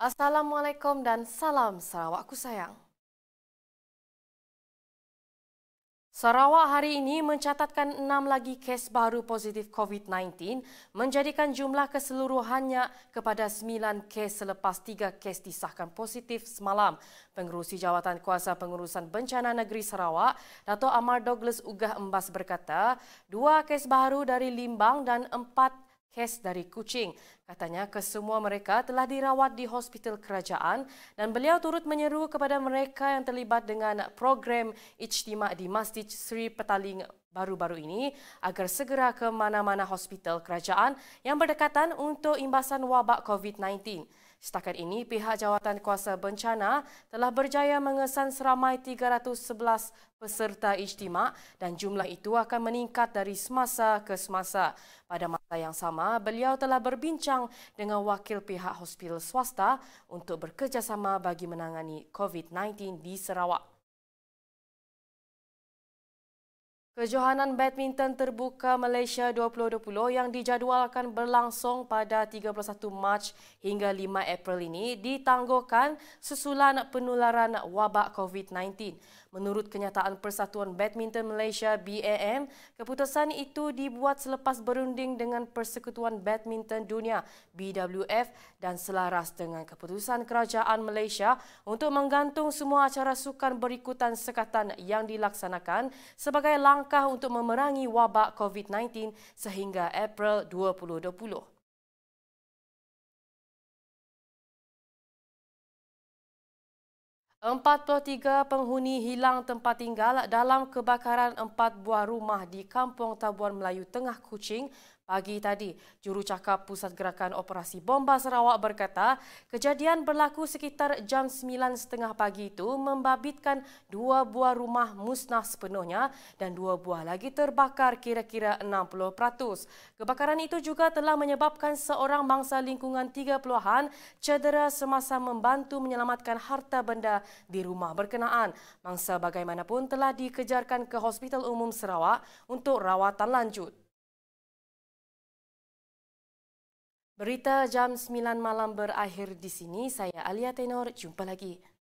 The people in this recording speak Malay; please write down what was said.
Assalamualaikum dan salam Sarawakku sayang. Sarawak hari ini mencatatkan enam lagi kes baru positif COVID-19 menjadikan jumlah keseluruhannya kepada sembilan kes selepas tiga kes disahkan positif semalam. Pengurusi Jawatan Kuasa Pengurusan Bencana Negeri Sarawak, Dato' Amar Douglas Ugah Embas berkata, dua kes baru dari Limbang dan empat kes dari kucing. Katanya kesemua mereka telah dirawat di hospital kerajaan dan beliau turut menyeru kepada mereka yang terlibat dengan program Ijtima di Masjid Sri Petaling baru-baru ini agar segera ke mana-mana hospital kerajaan yang berdekatan untuk imbasan wabak COVID-19. Setakat ini, pihak jawatan kuasa bencana telah berjaya mengesan seramai 311 peserta ijtimak dan jumlah itu akan meningkat dari semasa ke semasa. Pada masa yang sama, beliau telah berbincang dengan wakil pihak hospital swasta untuk bekerjasama bagi menangani COVID-19 di Sarawak. Kejohanan badminton terbuka Malaysia 2020 yang dijadualkan berlangsung pada 31 Mac hingga 5 April ini ditangguhkan susulan penularan wabak COVID-19. Menurut kenyataan Persatuan Badminton Malaysia BAM, keputusan itu dibuat selepas berunding dengan Persekutuan Badminton Dunia BWF dan selaras dengan keputusan Kerajaan Malaysia untuk menggantung semua acara sukan berikutan sekatan yang dilaksanakan sebagai langkah langkah untuk memerangi wabak COVID-19 sehingga April 2020. Empat puluh tiga penghuni hilang tempat tinggal dalam kebakaran empat buah rumah di Kampung Tabuan Melayu Tengah Kuching Pagi tadi, jurucakap Pusat Gerakan Operasi Bomba Sarawak berkata, kejadian berlaku sekitar jam 9.30 pagi itu membabitkan dua buah rumah musnah sepenuhnya dan dua buah lagi terbakar kira-kira 60%. Kebakaran itu juga telah menyebabkan seorang mangsa lingkungan 30-an cedera semasa membantu menyelamatkan harta benda di rumah berkenaan. Mangsa bagaimanapun telah dikejarkan ke Hospital Umum Sarawak untuk rawatan lanjut. Berita jam 9 malam berakhir di sini. Saya Alia Tenor, jumpa lagi.